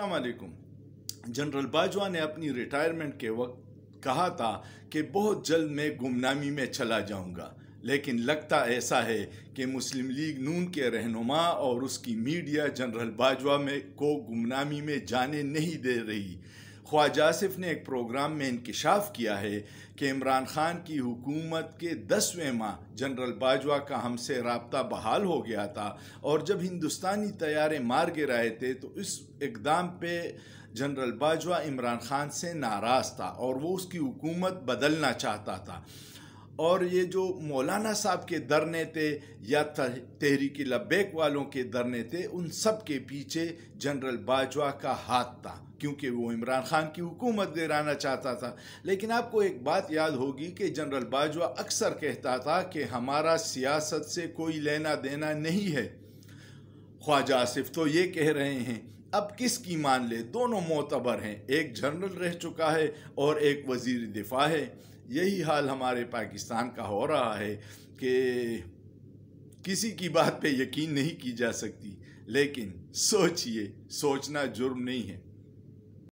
अलकुम general Bajwa ने अपनी retirement के वक्त कहा था कि बहुत जल्द मैं गुमनामी में चला जाऊंगा लेकिन लगता ऐसा है कि मुस्लिम लीग नून के रहनुमा और उसकी मीडिया जनरल बाजवा में को गुमनामी में जाने नहीं दे रही ख्वाजा आसिफ ने एक प्रोग्राम में इंकशाफ किया है कि इमरान खान की हुकूमत के दसवें माह जनरल बाजवा का हमसे रबता बहाल हो गया था और जब हिंदुस्तानी तैयारे मार गिर रहे थे तो इस इकदाम पे जनरल बाजवा इमरान खान से नाराज़ था और वो उसकी हुकूमत बदलना चाहता था और ये जो मौलाना साहब के धरने थे या तहरीक लब्बैक वालों के धरने थे उन सब के पीछे जनरल बाजवा का हाथ था क्योंकि वो इमरान खान की हुकूमत गिराना चाहता था लेकिन आपको एक बात याद होगी कि जनरल बाजवा अक्सर कहता था कि हमारा सियासत से कोई लेना देना नहीं है ख्वाजा आसिफ तो ये कह रहे हैं अब किसकी मान ले दोनों मोतबर हैं एक जनरल रह चुका है और एक वजीर दिफा है यही हाल हमारे पाकिस्तान का हो रहा है कि किसी की बात पे यकीन नहीं की जा सकती लेकिन सोचिए सोचना जुर्म नहीं है